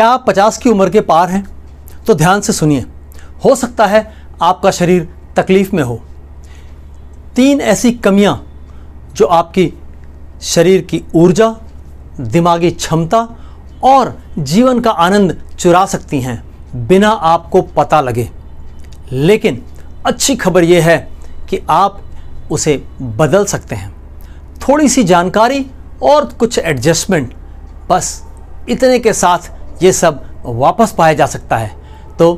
क्या आप पचास की उम्र के पार हैं तो ध्यान से सुनिए हो सकता है आपका शरीर तकलीफ़ में हो तीन ऐसी कमियां जो आपकी शरीर की ऊर्जा दिमागी क्षमता और जीवन का आनंद चुरा सकती हैं बिना आपको पता लगे लेकिन अच्छी खबर यह है कि आप उसे बदल सकते हैं थोड़ी सी जानकारी और कुछ एडजस्टमेंट बस इतने के साथ ये सब वापस पाया जा सकता है तो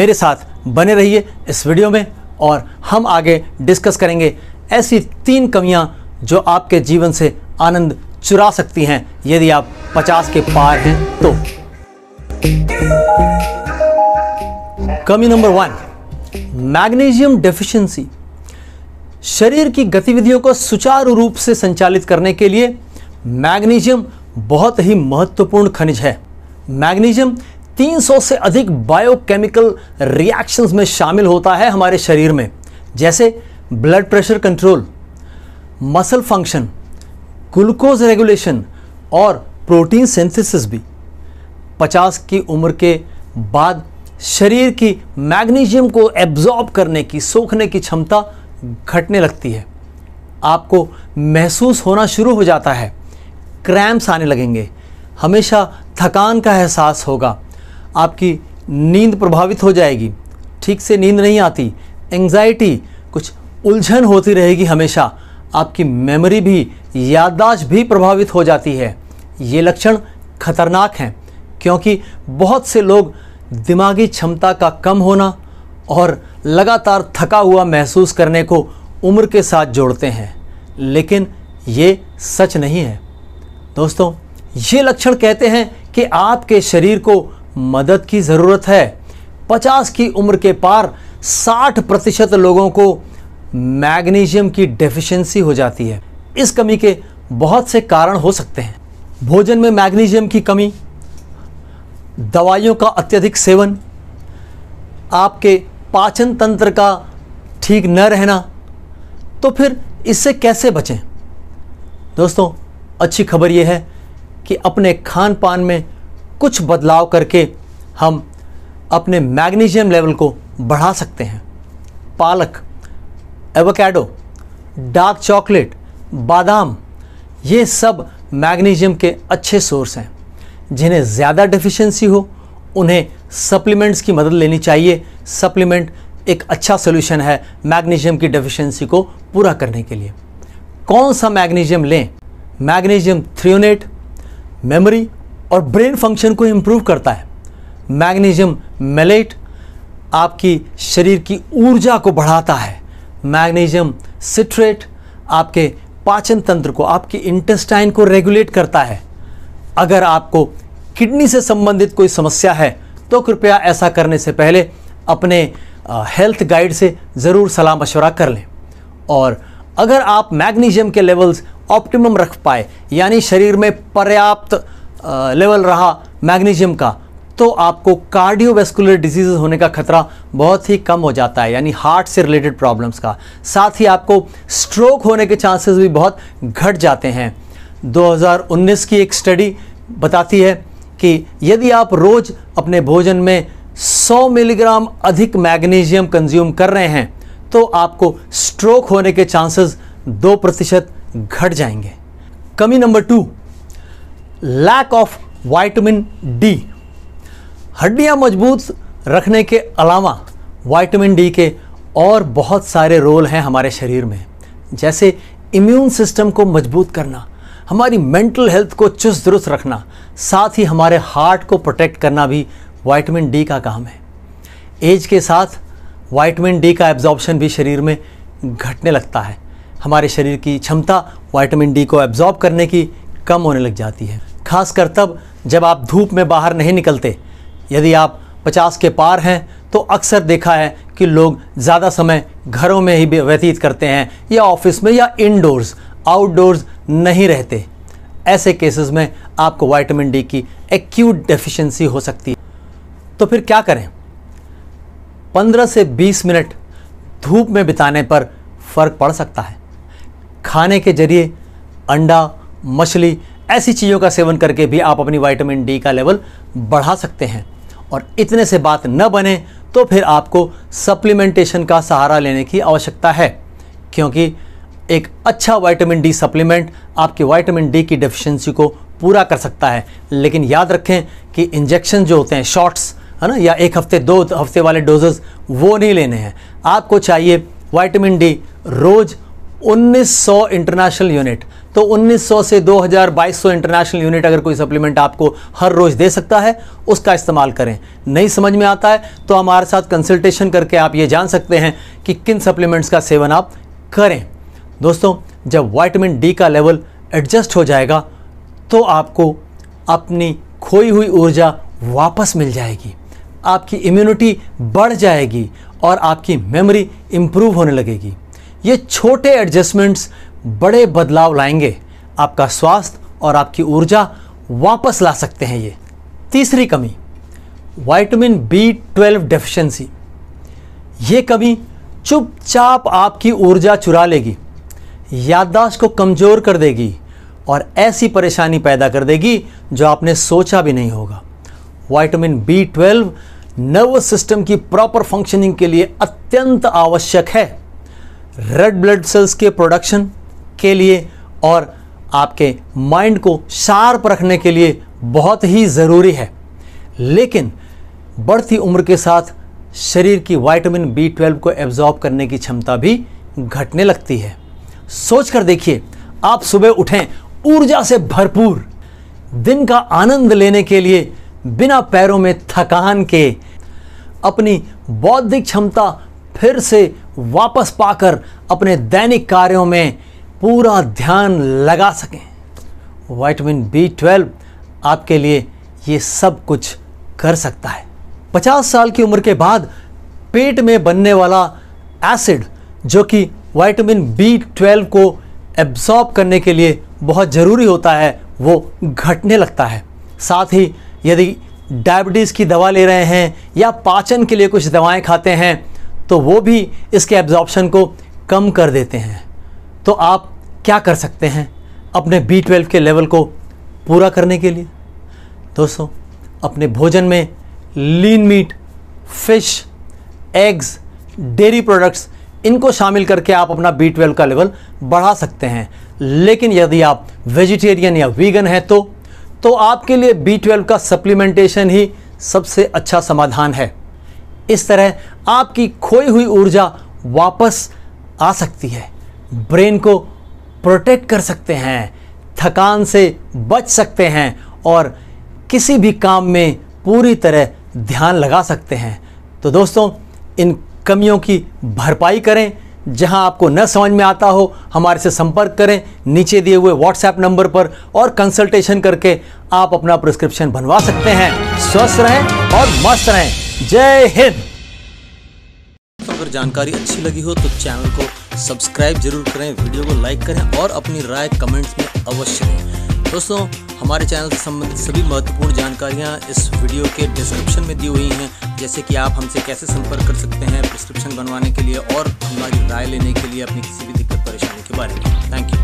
मेरे साथ बने रहिए इस वीडियो में और हम आगे डिस्कस करेंगे ऐसी तीन कमियां जो आपके जीवन से आनंद चुरा सकती हैं यदि आप पचास के पार हैं तो कमी नंबर वन मैग्नीशियम डेफिशिएंसी शरीर की गतिविधियों को सुचारू रूप से संचालित करने के लिए मैग्नीशियम बहुत ही महत्वपूर्ण खनिज है मैग्नीशियम 300 से अधिक बायोकेमिकल रिएक्शंस में शामिल होता है हमारे शरीर में जैसे blood pressure control muscle function glucose regulation और प्रोटीन सिंथेसिस भी 50 की उम्र के बाद शरीर की मैग्नीशियम को एब्जॉर्ब करने की सोखने की क्षमता घटने लगती है आपको महसूस होना शुरू हो जाता है क्रैम्प्स आने लगेंगे हमेशा थकान का एहसास होगा आपकी नींद प्रभावित हो जाएगी ठीक से नींद नहीं आती एंग्जाइटी कुछ उलझन होती रहेगी हमेशा आपकी मेमोरी भी याददाश्त भी प्रभावित हो जाती है ये लक्षण खतरनाक हैं क्योंकि बहुत से लोग दिमागी क्षमता का कम होना और लगातार थका हुआ महसूस करने को उम्र के साथ जोड़ते हैं लेकिन ये सच नहीं है दोस्तों ये लक्षण कहते हैं कि आपके शरीर को मदद की ज़रूरत है 50 की उम्र के पार 60 प्रतिशत लोगों को मैग्नीशियम की डेफिशिएंसी हो जाती है इस कमी के बहुत से कारण हो सकते हैं भोजन में मैग्नीशियम की कमी दवाइयों का अत्यधिक सेवन आपके पाचन तंत्र का ठीक न रहना तो फिर इससे कैसे बचें दोस्तों अच्छी खबर यह है कि अपने खान पान में कुछ बदलाव करके हम अपने मैग्नीशियम लेवल को बढ़ा सकते हैं पालक एवोकेडो डार्क चॉकलेट बादाम ये सब मैग्नीशियम के अच्छे सोर्स हैं जिन्हें ज़्यादा डिफिशेंसी हो उन्हें सप्लीमेंट्स की मदद लेनी चाहिए सप्लीमेंट एक अच्छा सोल्यूशन है मैग्नीशियम की डिफिशेंसी को पूरा करने के लिए कौन सा मैग्नीशियम लें मैग्नीशियम थ्रियोनेट मेमोरी और ब्रेन फंक्शन को इम्प्रूव करता है मैग्नीशियम मेलेट आपकी शरीर की ऊर्जा को बढ़ाता है मैग्नीशियम सिट्रेट आपके पाचन तंत्र को आपके इंटेस्टाइन को रेगुलेट करता है अगर आपको किडनी से संबंधित कोई समस्या है तो कृपया ऐसा करने से पहले अपने हेल्थ गाइड से ज़रूर सलाह मशवरा कर लें और अगर आप मैग्नीशियम के लेवल्स ऑप्टिमम रख पाए यानी शरीर में पर्याप्त लेवल रहा मैग्नीशियम का तो आपको कार्डियोवेस्कुलर डिजीज होने का खतरा बहुत ही कम हो जाता है यानी हार्ट से रिलेटेड प्रॉब्लम्स का साथ ही आपको स्ट्रोक होने के चांसेस भी बहुत घट जाते हैं 2019 की एक स्टडी बताती है कि यदि आप रोज़ अपने भोजन में 100 मिलीग्राम अधिक मैग्नीशियम कंज्यूम कर रहे हैं तो आपको स्ट्रोक होने के चांसेस दो प्रतिशत घट जाएंगे कमी number two lack of vitamin D हड्डियां मजबूत रखने के अलावा वाइटमिन डी के और बहुत सारे रोल हैं हमारे शरीर में जैसे इम्यून सिस्टम को मजबूत करना हमारी मेंटल हेल्थ को चुस्त दुरुस्त रखना साथ ही हमारे हार्ट को प्रोटेक्ट करना भी वाइटमिन डी का काम है एज के साथ वाइटमिन डी का एब्जॉर्बशन भी शरीर में घटने लगता है हमारे शरीर की क्षमता वाइटामिन डी को एब्जॉर्ब करने की कम होने लग जाती है खासकर तब जब आप धूप में बाहर नहीं निकलते यदि आप 50 के पार हैं तो अक्सर देखा है कि लोग ज़्यादा समय घरों में ही व्यतीत करते हैं या ऑफिस में या इनडोर्स आउटडोर्स नहीं रहते ऐसे केसेस में आपको वाइटामिन डी की एक्यूट डेफिशिएंसी हो सकती है तो फिर क्या करें 15 से 20 मिनट धूप में बिताने पर फ़र्क पड़ सकता है खाने के जरिए अंडा मछली ऐसी चीज़ों का सेवन करके भी आप अपनी विटामिन डी का लेवल बढ़ा सकते हैं और इतने से बात न बने तो फिर आपको सप्लीमेंटेशन का सहारा लेने की आवश्यकता है क्योंकि एक अच्छा विटामिन डी सप्लीमेंट आपकी विटामिन डी की डेफिशिएंसी को पूरा कर सकता है लेकिन याद रखें कि इंजेक्शन जो होते हैं शॉट्स है ना या एक हफ्ते दो हफ्ते वाले डोजेज वो नहीं लेने हैं आपको चाहिए वाइटामिन डी रोज़ 1900 इंटरनेशनल यूनिट तो 1900 से 2000 2200 इंटरनेशनल यूनिट अगर कोई सप्लीमेंट आपको हर रोज़ दे सकता है उसका इस्तेमाल करें नहीं समझ में आता है तो हमारे साथ कंसल्टेशन करके आप ये जान सकते हैं कि किन सप्लीमेंट्स का सेवन आप करें दोस्तों जब वाइटमिन डी का लेवल एडजस्ट हो जाएगा तो आपको अपनी खोई हुई ऊर्जा वापस मिल जाएगी आपकी इम्यूनिटी बढ़ जाएगी और आपकी मेमोरी इम्प्रूव होने लगेगी ये छोटे एडजस्टमेंट्स बड़े बदलाव लाएंगे आपका स्वास्थ्य और आपकी ऊर्जा वापस ला सकते हैं ये तीसरी कमी वाइटमिन बी ट्वेल्व डेफिशेंसी ये कमी चुपचाप आपकी ऊर्जा चुरा लेगी याददाश्त को कमज़ोर कर देगी और ऐसी परेशानी पैदा कर देगी जो आपने सोचा भी नहीं होगा vitamin B twelve nervous system की प्रॉपर फंक्शनिंग के लिए अत्यंत आवश्यक है रेड ब्लड सेल्स के प्रोडक्शन के लिए और आपके माइंड को शार्प रखने के लिए बहुत ही ज़रूरी है लेकिन बढ़ती उम्र के साथ शरीर की वाइटामिन बी ट्वेल्व को एब्जॉर्ब करने की क्षमता भी घटने लगती है सोच कर देखिए आप सुबह उठें ऊर्जा से भरपूर दिन का आनंद लेने के लिए बिना पैरों में थकान के अपनी बौद्धिक क्षमता फिर से वापस पाकर अपने दैनिक कार्यों में पूरा ध्यान लगा सकें वाइटामिन बी ट्वेल्व आपके लिए ये सब कुछ कर सकता है 50 साल की उम्र के बाद पेट में बनने वाला एसिड जो कि वाइटामिन बी ट्वेल्व को एब्जॉर्ब करने के लिए बहुत ज़रूरी होता है वो घटने लगता है साथ ही यदि डायबिटीज़ की दवा ले रहे हैं या पाचन के लिए कुछ दवाएं खाते हैं तो वो भी इसके एब्जॉर्प्शन को कम कर देते हैं तो आप क्या कर सकते हैं अपने बी ट्वेल्व के लेवल को पूरा करने के लिए दोस्तों अपने भोजन में lean meat fish eggs dairy products इनको शामिल करके आप अपना बी ट्वेल्व का लेवल बढ़ा सकते हैं लेकिन यदि आप वेजिटेरियन या वीगन हैं तो तो आपके लिए बी ट्वेल्व का सप्लीमेंटेशन ही सबसे अच्छा समाधान है इस तरह आपकी खोई हुई ऊर्जा वापस आ सकती है ब्रेन को प्रोटेक्ट कर सकते हैं थकान से बच सकते हैं और किसी भी काम में पूरी तरह ध्यान लगा सकते हैं तो दोस्तों इन कमियों की भरपाई करें जहां आपको न समझ में आता हो हमारे से संपर्क करें नीचे दिए हुए व्हाट्सएप नंबर पर और कंसल्टेशन करके आप अपना प्रिस्क्रिप्शन बनवा सकते हैं स्वस्थ रहें और मस्त रहें जय हिंद अगर जानकारी अच्छी लगी हो तो चैनल को सब्सक्राइब जरूर करें वीडियो को लाइक करें और अपनी राय कमेंट्स में अवश्य दें दोस्तों हमारे चैनल से संबंधित सभी महत्वपूर्ण जानकारियाँ इस वीडियो के डिस्क्रिप्शन में दी हुई हैं जैसे कि आप हमसे कैसे संपर्क कर सकते हैं प्रिस्क्रिप्शन बनवाने के लिए और हमारी राय लेने के लिए अपनी किसी भी दिक्कत परेशानी के बारे में थैंक यू